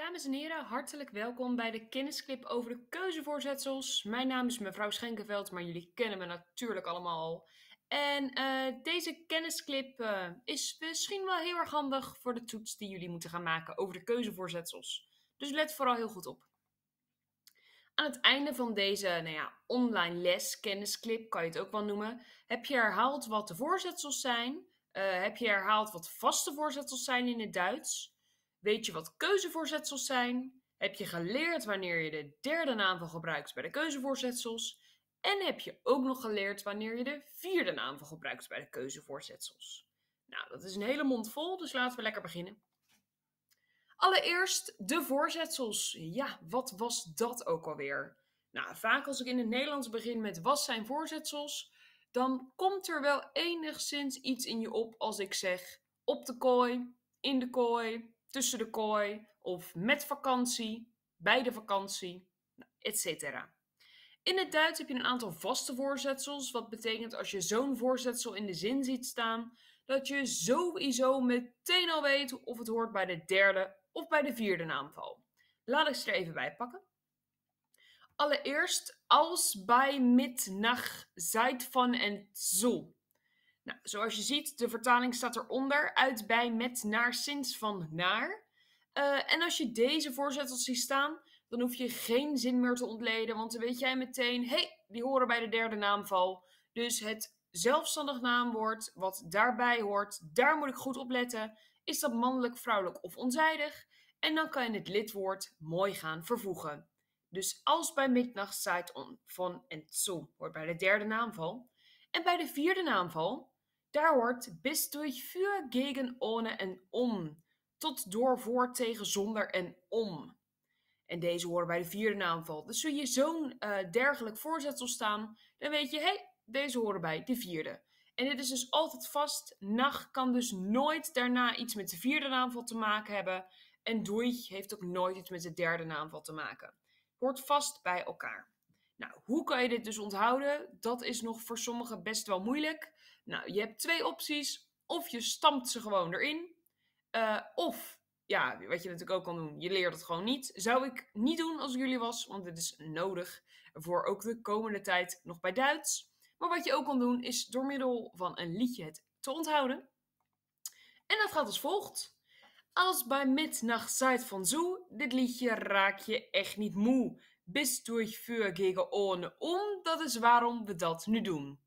Dames en heren, hartelijk welkom bij de kennisclip over de keuzevoorzetsels. Mijn naam is mevrouw Schenkenveld, maar jullie kennen me natuurlijk allemaal En eh, deze kennisclip eh, is misschien wel heel erg handig voor de toets die jullie moeten gaan maken over de keuzevoorzetsels. Dus let vooral heel goed op. Aan het einde van deze nou ja, online les, kennisclip kan je het ook wel noemen, heb je herhaald wat de voorzetsels zijn. Eh, heb je herhaald wat vaste voorzetsels zijn in het Duits. Weet je wat keuzevoorzetsels zijn? Heb je geleerd wanneer je de derde naamval gebruikt bij de keuzevoorzetsels? En heb je ook nog geleerd wanneer je de vierde naamval gebruikt bij de keuzevoorzetsels? Nou, dat is een hele mond vol, dus laten we lekker beginnen. Allereerst de voorzetsels. Ja, wat was dat ook alweer? Nou, vaak als ik in het Nederlands begin met wat zijn voorzetsels, dan komt er wel enigszins iets in je op als ik zeg op de kooi, in de kooi, tussen de kooi of met vakantie, bij de vakantie, etc. In het Duits heb je een aantal vaste voorzetsels, wat betekent als je zo'n voorzetsel in de zin ziet staan, dat je sowieso meteen al weet of het hoort bij de derde of bij de vierde naamval. Laat ik ze er even bij pakken. Allereerst, als bij mit nach, seit van en zo. Nou, zoals je ziet, de vertaling staat eronder, uit bij met naar sinds van naar. Eh, en als je deze voorzetsels ziet staan, dan hoef je geen zin meer te ontleden, want dan weet jij meteen, hey, die horen bij de derde naamval. Dus het zelfstandig naamwoord wat daarbij hoort, daar moet ik goed op letten. Is dat mannelijk, vrouwelijk of onzijdig? En dan kan je het lidwoord mooi gaan vervoegen. Dus als bij midnacht staat on, van en zo hoort bij de derde naamval. En bij de vierde naamval daar hoort bis durch, für, gegen, ohne en om. Tot, door, voor, tegen, zonder en om. En deze horen bij de vierde naamval. Dus zul je zo'n eh, dergelijk voorzetsel staan, dan weet je, hé, hey, deze horen bij de vierde. En dit is dus altijd vast. Nacht kan dus nooit daarna iets met de vierde naamval te maken hebben. En durch heeft ook nooit iets met de derde naamval te maken. Hoort vast bij elkaar. Nou, hoe kan je dit dus onthouden? Dat is nog voor sommigen best wel moeilijk. Nou, je hebt twee opties. Of je stampt ze gewoon erin. Eh, of, ja, wat je natuurlijk ook kan doen, je leert het gewoon niet. Zou ik niet doen als ik jullie was, want dit is nodig voor ook de komende tijd nog bij Duits. Maar wat je ook kan doen, is door middel van een liedje het te onthouden. En dat gaat als volgt. Als bij Mitnacht Zeit van zoe, dit liedje raak je echt niet moe. Bis durch für gegen ohne um, dat is waarom we dat nu doen.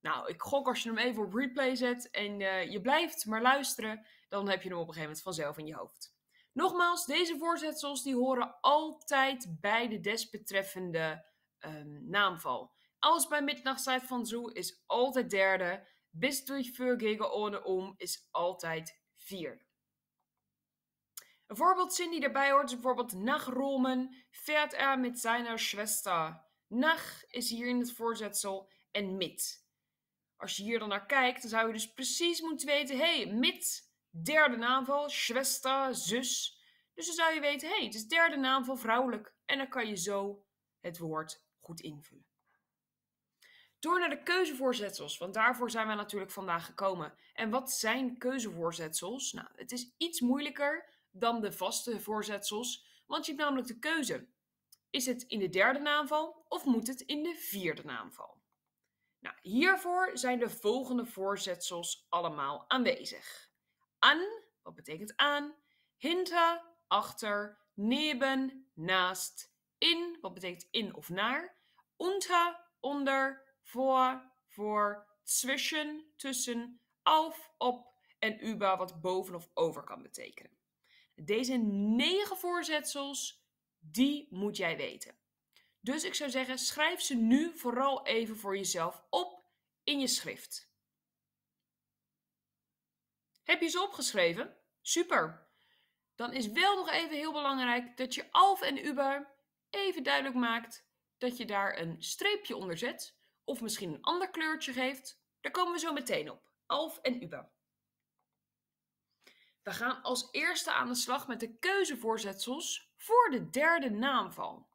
Nou, ik gok als je hem even op replay zet en eh, je blijft maar luisteren, dan heb je hem op een gegeven moment vanzelf in je hoofd. Nogmaals, deze voorzetsels die horen altijd bij de desbetreffende ehm, naamval. Alles bij Midnachtszeit van Zoo is altijd derde. Bis durch für gegen ohne om is altijd vierde. Een voorbeeldzin die daarbij hoort is bijvoorbeeld Nach fährt er met seiner Schwester. Nach is hier in het voorzetsel en mit als je hier dan naar kijkt, dan zou je dus precies moeten weten: hé, hey, mit, derde naamval, schwester, zus. Dus dan zou je weten: hé, hey, het is derde naamval vrouwelijk. En dan kan je zo het woord goed invullen. Door naar de keuzevoorzetsels, want daarvoor zijn wij natuurlijk vandaag gekomen. En wat zijn keuzevoorzetsels? Nou, het is iets moeilijker dan de vaste voorzetsels, want je hebt namelijk de keuze. Is het in de derde naamval of moet het in de vierde naamval? Nou, hiervoor zijn de volgende voorzetsels allemaal aanwezig. An, wat betekent aan? Hinter, achter, neben, naast, in, wat betekent in of naar? Unter, onder, voor, voor, zwischen, tussen, af, op en über, wat boven of over kan betekenen. Deze negen voorzetsels, die moet jij weten. Dus ik zou zeggen, schrijf ze nu vooral even voor jezelf op in je schrift. Heb je ze opgeschreven? Super! Dan is wel nog even heel belangrijk dat je ALF en UBA even duidelijk maakt dat je daar een streepje onder zet of misschien een ander kleurtje geeft. Daar komen we zo meteen op. ALF en UBA. We gaan als eerste aan de slag met de keuzevoorzetsels voor de derde naamval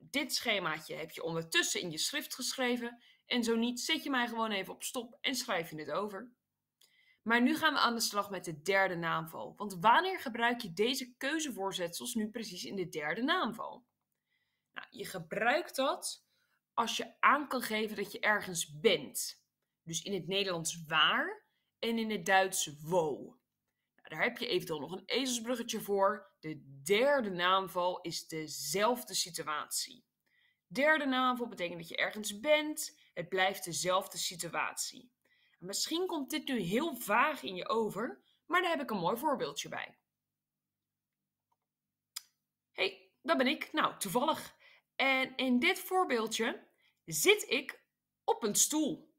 dit schemaatje heb je ondertussen in je schrift geschreven en zo niet, zet je mij gewoon even op stop en schrijf je het over. Maar nu gaan we aan de slag met de derde naamval. Want wanneer gebruik je deze keuzevoorzetsels nu precies in de derde naamval? Nou, je gebruikt dat als je aan kan geven dat je ergens bent. Dus in het Nederlands waar en in het Duits wo. Nou, daar heb je eventueel nog een ezelsbruggetje voor. De derde naamval is dezelfde situatie. Derde naamval betekent dat je ergens bent. Het blijft dezelfde situatie. Misschien komt dit nu heel vaag in je over, maar daar heb ik een mooi voorbeeldje bij. hey, dat ben ik. Nou, toevallig. En in dit voorbeeldje zit ik op een stoel.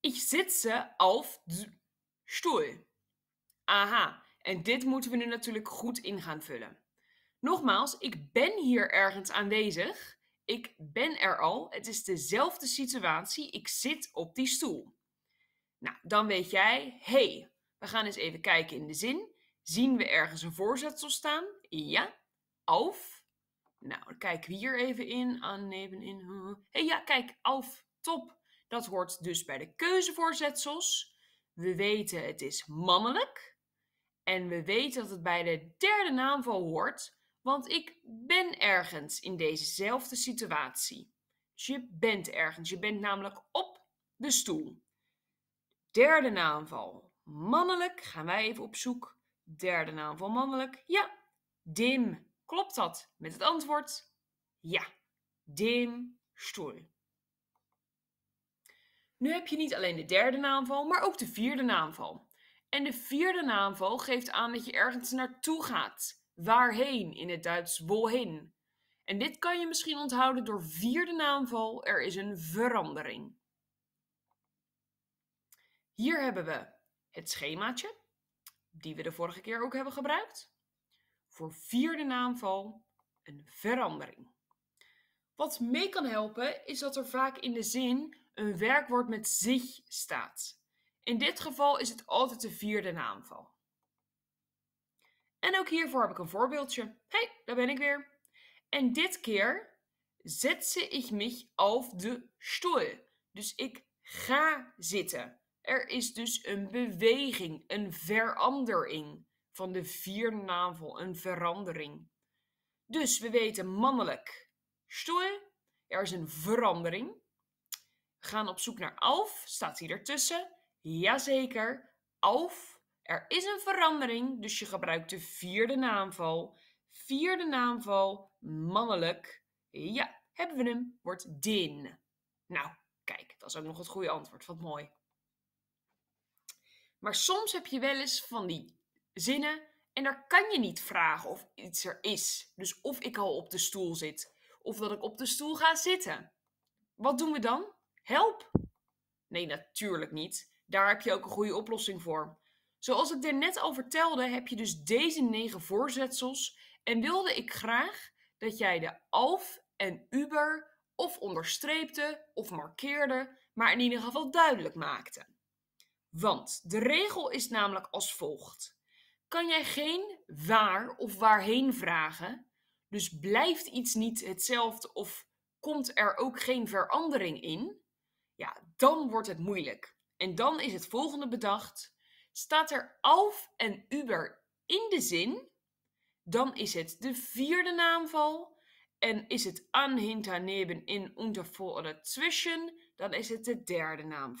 Ik zit op de stoel. Aha, en dit moeten we nu natuurlijk goed in gaan vullen. Nogmaals, ik ben hier ergens aanwezig. Ik ben er al. Het is dezelfde situatie. Ik zit op die stoel. Nou, dan weet jij, hey, we gaan eens even kijken in de zin. Zien we ergens een voorzetsel staan? Ja. Of? Nou, dan kijken we hier even in. Aanneven ah, in. hey, ja, kijk, Of. Top. Dat hoort dus bij de keuzevoorzetsels. We weten het is mannelijk. En we weten dat het bij de derde naamval hoort, want ik ben ergens in dezezelfde situatie. Dus je bent ergens, je bent namelijk op de stoel. Derde naamval, mannelijk, gaan wij even op zoek. Derde naamval, mannelijk, ja, dim. Klopt dat met het antwoord? Ja, dim stoel. Nu heb je niet alleen de derde naamval, maar ook de vierde naamval. En de vierde naamval geeft aan dat je ergens naartoe gaat. Waarheen in het Duits wohin. En dit kan je misschien onthouden door vierde naamval. Er is een verandering. Hier hebben we het schemaatje, die we de vorige keer ook hebben gebruikt. Voor vierde naamval een verandering. Wat mee kan helpen is dat er vaak in de zin een werkwoord met zich staat. In dit geval is het altijd de vierde naamval. En ook hiervoor heb ik een voorbeeldje. hey, daar ben ik weer. En dit keer zet ik mich auf de stoel. Dus ik ga zitten. Er is dus een beweging, een verandering van de vierde naamval, een verandering. Dus we weten mannelijk stoel, er is een verandering. We gaan op zoek naar auf, staat hier ertussen. Jazeker, Of Er is een verandering, dus je gebruikt de vierde naamval. Vierde naamval, mannelijk. Ja, hebben we hem, wordt din. Nou, kijk, dat is ook nog het goede antwoord. Wat mooi. Maar soms heb je wel eens van die zinnen en daar kan je niet vragen of iets er is. Dus of ik al op de stoel zit, of dat ik op de stoel ga zitten. Wat doen we dan? Help? Nee, natuurlijk niet. Daar heb je ook een goede oplossing voor. Zoals ik er net al vertelde, heb je dus deze negen voorzetsels en wilde ik graag dat jij de alf en uber of onderstreepte of markeerde, maar in ieder geval duidelijk maakte. Want de regel is namelijk als volgt: kan jij geen waar of waarheen vragen, dus blijft iets niet hetzelfde of komt er ook geen verandering in? Ja, dan wordt het moeilijk. En dan is het volgende bedacht. Staat er af en über in de zin, dan is het de vierde naamval. En is het an, hinter, neben, in, unter, voor oder zwischen, dan is het de derde naamval.